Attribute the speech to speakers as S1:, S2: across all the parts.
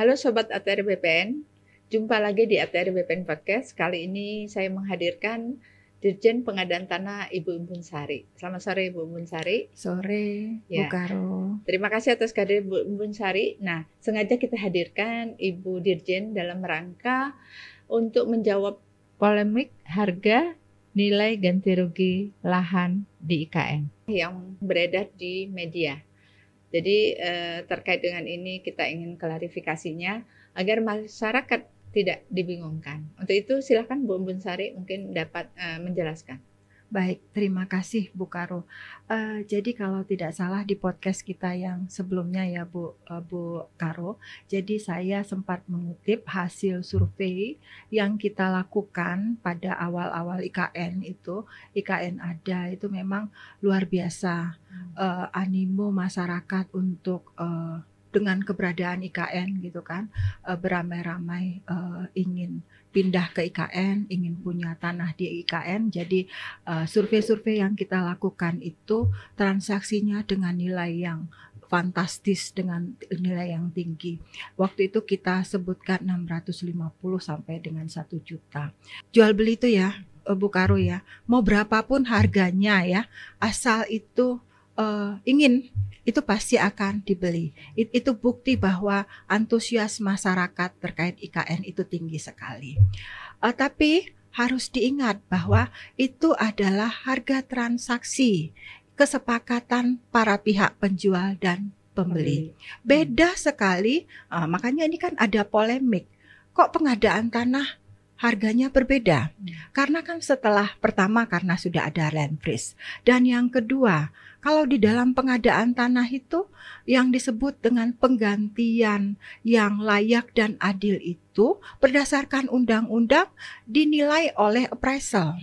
S1: Halo Sobat ATR BPN, jumpa lagi di ATR BPN Podcast. Kali ini saya menghadirkan Dirjen Pengadaan Tanah Ibu Imbun Sari. Selamat sore Ibu Imbun Sari. Sore, ya. Bu Karo. Terima kasih atas kehadiran Ibu Imbun Sari. Nah, sengaja kita hadirkan Ibu Dirjen dalam rangka untuk menjawab polemik harga nilai ganti rugi lahan di IKN yang beredar di media. Jadi eh, terkait dengan ini kita ingin klarifikasinya agar masyarakat tidak dibingungkan. Untuk itu silahkan Bu Bunsari mungkin dapat eh, menjelaskan. Baik, terima kasih Bu Karo. Uh, jadi kalau tidak salah di
S2: podcast kita yang sebelumnya ya Bu uh, Bu Karo, jadi saya sempat mengutip hasil survei yang kita lakukan pada awal-awal IKN itu, IKN ada itu memang luar biasa uh, animo masyarakat untuk uh, dengan keberadaan IKN gitu kan uh, beramai-ramai uh, ingin pindah ke IKN, ingin punya tanah di IKN. Jadi eh, survei-survei uh, yang kita lakukan itu transaksinya dengan nilai yang fantastis dengan nilai yang tinggi. Waktu itu kita sebutkan 650 sampai dengan 1 juta. Jual beli itu ya Bu Karo ya, mau berapapun harganya ya, asal itu uh, ingin itu pasti akan dibeli. It, itu bukti bahwa antusias masyarakat terkait IKN itu tinggi sekali. Uh, tapi harus diingat bahwa itu adalah harga transaksi kesepakatan para pihak penjual dan pembeli. Beda sekali, uh, makanya ini kan ada polemik. Kok pengadaan tanah harganya berbeda. Karena kan setelah pertama karena sudah ada land freeze dan yang kedua, kalau di dalam pengadaan tanah itu yang disebut dengan penggantian yang layak dan adil itu berdasarkan undang-undang dinilai oleh appraisal.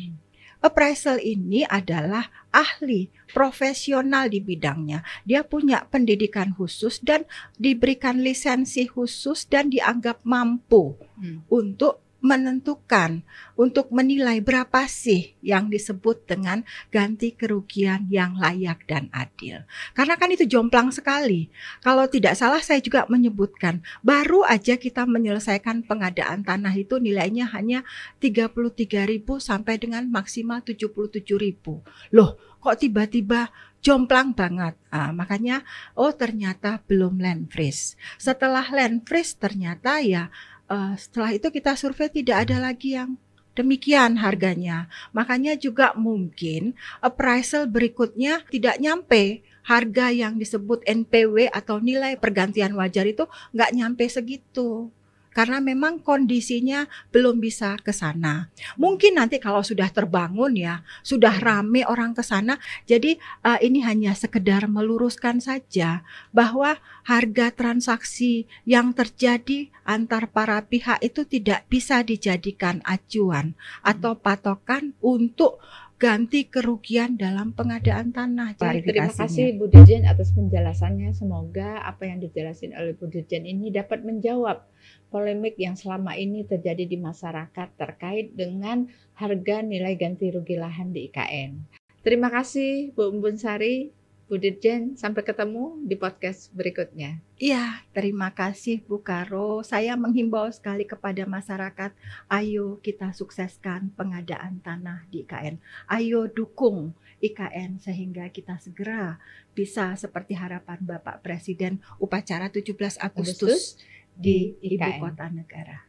S2: Appraisal ini adalah ahli profesional di bidangnya. Dia punya pendidikan khusus dan diberikan lisensi khusus dan dianggap mampu hmm. untuk menentukan untuk menilai berapa sih yang disebut dengan ganti kerugian yang layak dan adil. Karena kan itu jomplang sekali. Kalau tidak salah saya juga menyebutkan, baru aja kita menyelesaikan pengadaan tanah itu nilainya hanya 33.000 sampai dengan maksimal 77.000. Loh, kok tiba-tiba jomplang banget. Nah, makanya oh ternyata belum land freeze. Setelah land freeze ternyata ya uh, setelah itu kita survei tidak ada lagi yang demikian harganya. Makanya juga mungkin appraisal berikutnya tidak nyampe harga yang disebut NPW atau nilai pergantian wajar itu nggak nyampe segitu karena memang kondisinya belum bisa ke sana. Mungkin nanti kalau sudah terbangun ya, sudah rame orang ke sana, jadi uh, ini hanya sekedar meluruskan saja bahwa harga transaksi yang terjadi antar para pihak itu tidak bisa dijadikan acuan atau patokan untuk ganti kerugian dalam pengadaan tanah. Jadi, terima kasih Bu Dirjen
S1: atas penjelasannya. Semoga apa yang dijelasin oleh Bu Dirjen ini dapat menjawab polemik yang selama ini terjadi di masyarakat terkait dengan harga nilai ganti rugi lahan di IKN. Terima kasih Bu Mbun Sari Bu Dirjen, sampai ketemu di podcast berikutnya. Iya, terima kasih Bu Karo. Saya menghimbau
S2: sekali kepada masyarakat, ayo kita sukseskan pengadaan tanah di IKN. Ayo dukung IKN sehingga kita segera bisa seperti harapan Bapak Presiden upacara 17 Agustus, Agustus di, di Ibu Kota Negara.